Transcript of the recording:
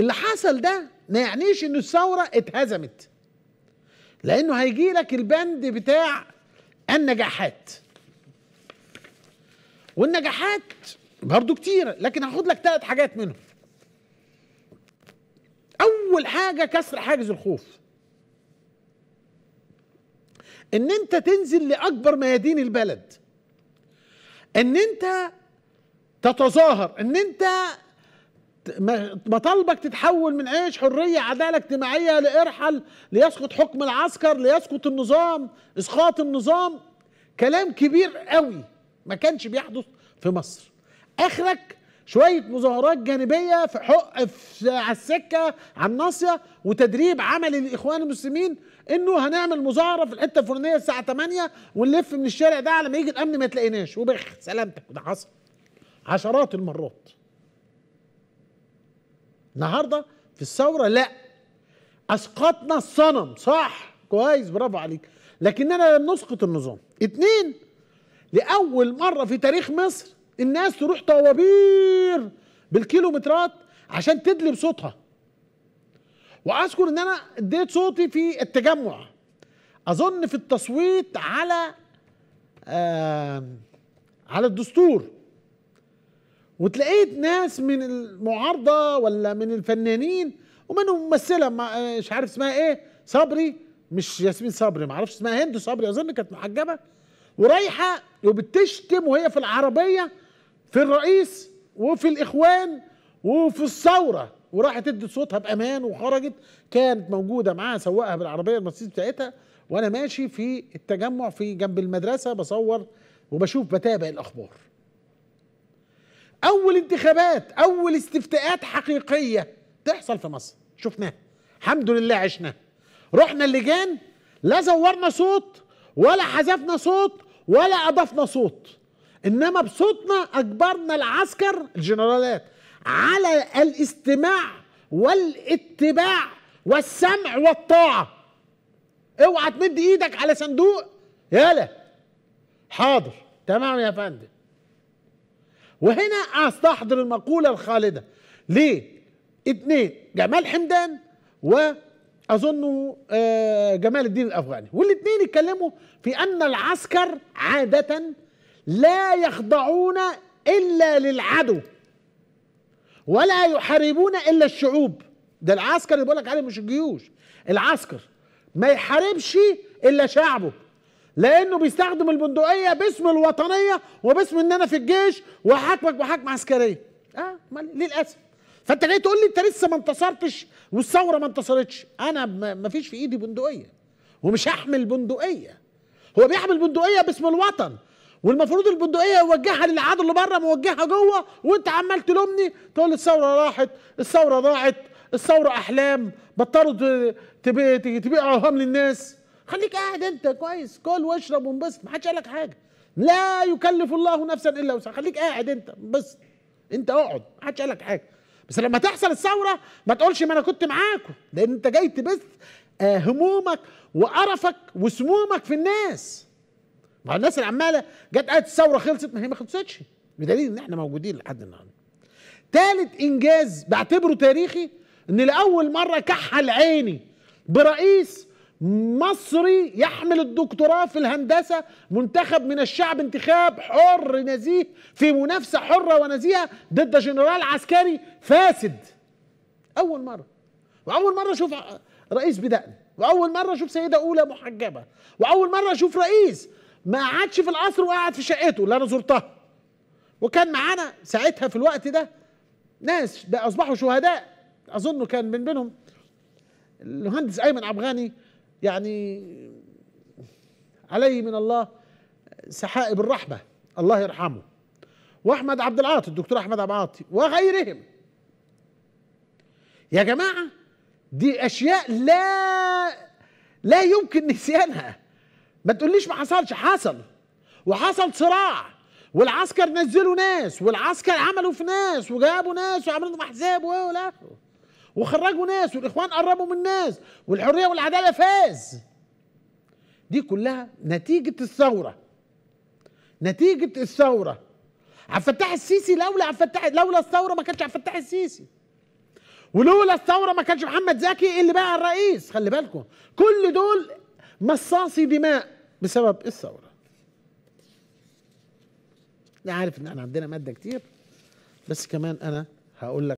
اللي حصل ده ما يعنيش ان الثوره اتهزمت لانه هيجي لك البند بتاع النجاحات والنجاحات برضو كتير لكن هاخد لك ثلاث حاجات منهم اول حاجه كسر حاجز الخوف ان انت تنزل لاكبر ميادين البلد ان انت تتظاهر ان انت مطالبك تتحول من عيش حرية عدالة اجتماعية لارحل ليسقط حكم العسكر ليسقط النظام اسقاط النظام كلام كبير قوي ما كانش بيحدث في مصر اخرك شوية مظاهرات جانبية في حق في على السكة على الناصية وتدريب عملي للإخوان المسلمين إنه هنعمل مظاهرة في الحتة الفلانية الساعة 8 ونلف من الشارع ده على ما يجي الأمن ما تلاقيناش وبخ سلامتك ده حصل عشرات المرات النهارده في الثوره لا اسقطنا الصنم صح كويس برافو عليك لكننا لم نسقط النظام اتنين لاول مره في تاريخ مصر الناس تروح طوابير بالكيلومترات عشان تدلي بصوتها واذكر ان انا اديت صوتي في التجمع اظن في التصويت على آه على الدستور وتلاقيت ناس من المعارضه ولا من الفنانين ومنهم ممثله مش عارف اسمها ايه صبري مش ياسمين صبري ما اسمها هند صبري اظن كانت محجبه ورايحه وبتشتم وهي في العربيه في الرئيس وفي الاخوان وفي الثوره وراحت ادت صوتها بامان وخرجت كانت موجوده معاها سواقها بالعربيه المصرية بتاعتها وانا ماشي في التجمع في جنب المدرسه بصور وبشوف بتابع الاخبار اول انتخابات اول استفتاءات حقيقيه تحصل في مصر شفناها الحمد لله عشناها رحنا اللجان لا زورنا صوت ولا حذفنا صوت ولا اضفنا صوت انما بصوتنا اجبرنا العسكر الجنرالات على الاستماع والاتباع والسمع والطاعه اوعى تمد ايدك على صندوق يالا حاضر تمام يا فندم وهنا استحضر المقولة الخالدة ليه اتنين جمال حمدان واظنه آه، جمال الدين الافغاني والاتنين اتكلموا في ان العسكر عادة لا يخضعون الا للعدو ولا يحاربون الا الشعوب ده العسكر اللي بقول لك عليه مش الجيوش العسكر ما يحاربش الا شعبه لانه بيستخدم البندقيه باسم الوطنيه وباسم ان انا في الجيش وحاكمك محاكمه عسكريه اه للاسف فانت جاي تقول لي انت لسه ما انتصرتش والثوره ما انتصرتش انا ما فيش في ايدي بندقيه ومش هحمل بندقيه هو بيحمل بندقيه باسم الوطن والمفروض البندقيه يوجهها للعدو اللي بره موجهها جوه وانت عمال تلومني تقول الثوره راحت الثوره ضاعت الثوره احلام بطلوا تبيعوا اوهام للناس خليك قاعد انت كويس كل واشرب وانبسط ما حدش قال لك حاجه لا يكلف الله نفسا الا وسعها خليك قاعد انت انبسط انت اقعد ما حدش قال لك حاجه بس لما تحصل الثوره ما تقولش ما انا كنت معاكم لان انت جاي تبث آه، همومك وقرفك وسمومك في الناس ما الناس اللي عماله جت قالت الثوره خلصت ما هي ما خلصتش بدليل ان احنا موجودين لحد النهارده ثالث انجاز بعتبره تاريخي ان لاول مره كحل عيني برئيس مصري يحمل الدكتوراه في الهندسة منتخب من الشعب انتخاب حر نزيه في منافسة حرة ونزيهة ضد جنرال عسكري فاسد أول مرة وأول مرة أشوف رئيس بدأني وأول مرة أشوف سيدة أولى محجبة وأول مرة أشوف رئيس ما قعدش في القصر وقعد في شقته اللي أنا زرتها وكان معانا ساعتها في الوقت ده ناس أصبحوا شهداء أظن كان من بينهم المهندس أيمن عبغاني يعني عليه من الله سحائب الرحمه الله يرحمه واحمد عبد العاطي الدكتور احمد عبد العاطي وغيرهم يا جماعه دي اشياء لا لا يمكن نسيانها ما تقوليش ما حصلش حصل وحصل صراع والعسكر نزلوا ناس والعسكر عملوا في ناس وجابوا ناس وعملوا احزاب ولا وخرجوا ناس والاخوان قربوا من ناس والحريه والعداله فاز دي كلها نتيجه الثوره نتيجه الثوره عبد الفتاح السيسي لولا عبد الفتاح لولا الثوره ما كانش عبد الفتاح السيسي ولولا الثوره ما كانش محمد زكي اللي بقى الرئيس خلي بالكم كل دول مصاصي دماء بسبب الثوره انا عارف ان احنا عندنا ماده كتير بس كمان انا هقول لك